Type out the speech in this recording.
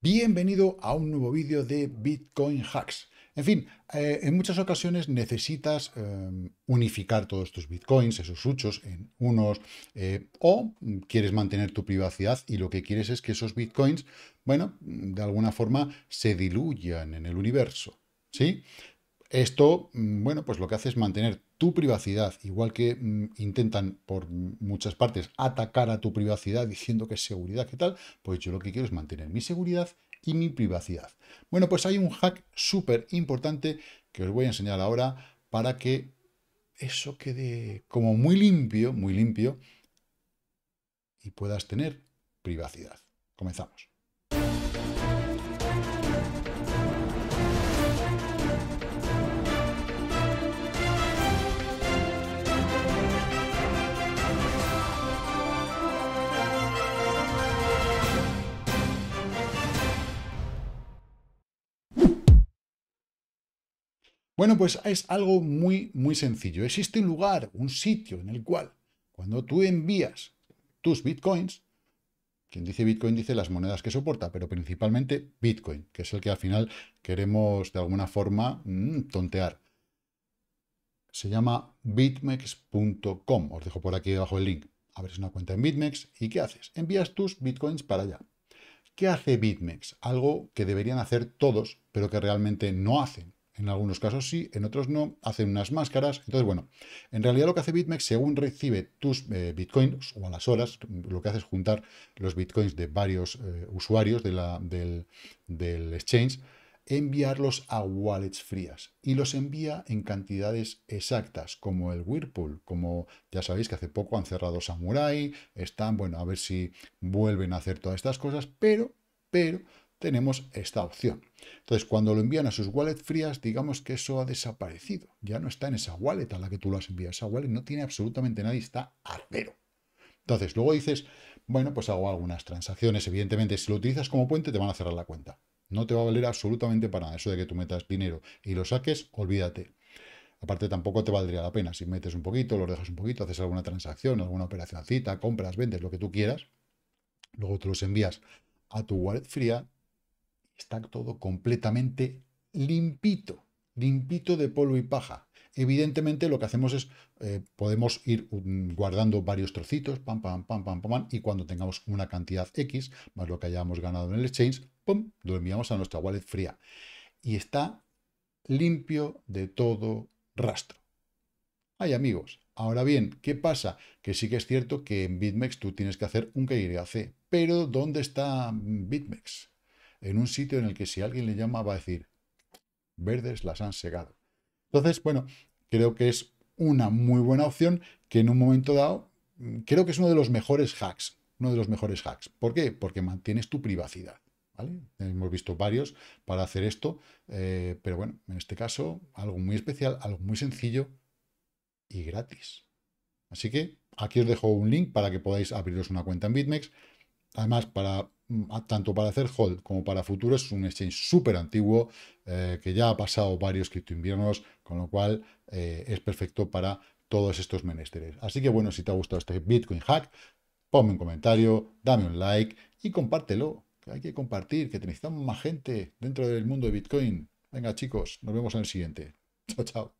Bienvenido a un nuevo vídeo de Bitcoin Hacks. En fin, eh, en muchas ocasiones necesitas eh, unificar todos tus bitcoins, esos huchos, en unos, eh, o quieres mantener tu privacidad y lo que quieres es que esos bitcoins, bueno, de alguna forma se diluyan en el universo, ¿sí? Esto, mm, bueno, pues lo que hace es mantener tu privacidad, igual que mm, intentan por muchas partes atacar a tu privacidad diciendo que es seguridad, que tal, pues yo lo que quiero es mantener mi seguridad y mi privacidad. Bueno, pues hay un hack súper importante que os voy a enseñar ahora para que eso quede como muy limpio, muy limpio, y puedas tener privacidad. Comenzamos. Bueno, pues es algo muy, muy sencillo. Existe un lugar, un sitio en el cual cuando tú envías tus bitcoins, quien dice bitcoin dice las monedas que soporta, pero principalmente bitcoin, que es el que al final queremos de alguna forma mm, tontear. Se llama bitmex.com. Os dejo por aquí debajo el link. Abres una cuenta en Bitmex y ¿qué haces? Envías tus bitcoins para allá. ¿Qué hace Bitmex? Algo que deberían hacer todos, pero que realmente no hacen en algunos casos sí, en otros no. Hacen unas máscaras. Entonces, bueno, en realidad lo que hace BitMEX, según recibe tus eh, bitcoins o a las horas, lo que hace es juntar los bitcoins de varios eh, usuarios de la, del, del exchange, enviarlos a wallets frías y los envía en cantidades exactas, como el Whirlpool, como ya sabéis que hace poco han cerrado Samurai, están, bueno, a ver si vuelven a hacer todas estas cosas, pero, pero tenemos esta opción. Entonces, cuando lo envían a sus wallet frías, digamos que eso ha desaparecido. Ya no está en esa wallet a la que tú lo has enviado. Esa wallet no tiene absolutamente y está a cero. Entonces, luego dices, bueno, pues hago algunas transacciones. Evidentemente, si lo utilizas como puente, te van a cerrar la cuenta. No te va a valer absolutamente para nada eso de que tú metas dinero y lo saques, olvídate. Aparte, tampoco te valdría la pena. Si metes un poquito, lo dejas un poquito, haces alguna transacción, alguna operacioncita, compras, vendes, lo que tú quieras. Luego te los envías a tu wallet fría Está todo completamente limpito, limpito de polvo y paja. Evidentemente lo que hacemos es, eh, podemos ir guardando varios trocitos, pam, pam, pam, pam, pam, y cuando tengamos una cantidad X, más lo que hayamos ganado en el exchange, pum, lo enviamos a nuestra wallet fría. Y está limpio de todo rastro. Ay, amigos, Ahora bien, ¿qué pasa? Que sí que es cierto que en BitMEX tú tienes que hacer un KYC, pero ¿dónde está BitMEX? en un sitio en el que si alguien le llama va a decir, verdes las han segado. Entonces, bueno, creo que es una muy buena opción que en un momento dado, mm, creo que es uno de los mejores hacks, uno de los mejores hacks. ¿Por qué? Porque mantienes tu privacidad. Hemos visto varios para hacer esto, eh, pero bueno, en este caso algo muy especial, algo muy sencillo y gratis. Así que aquí os dejo un link para que podáis abriros una cuenta en BitMEX. Además, para Mm, tanto para hacer hold como para futuro es un exchange súper antiguo eh, que ya ha pasado varios criptoinviernos, con lo cual eh, es perfecto para todos estos menesteres. Así que bueno, si te ha gustado este Bitcoin hack, ponme un comentario, dame un like y compártelo, que hay que compartir, que necesitamos más gente dentro del mundo de Bitcoin. Venga chicos, nos vemos en el siguiente. Chao, chao.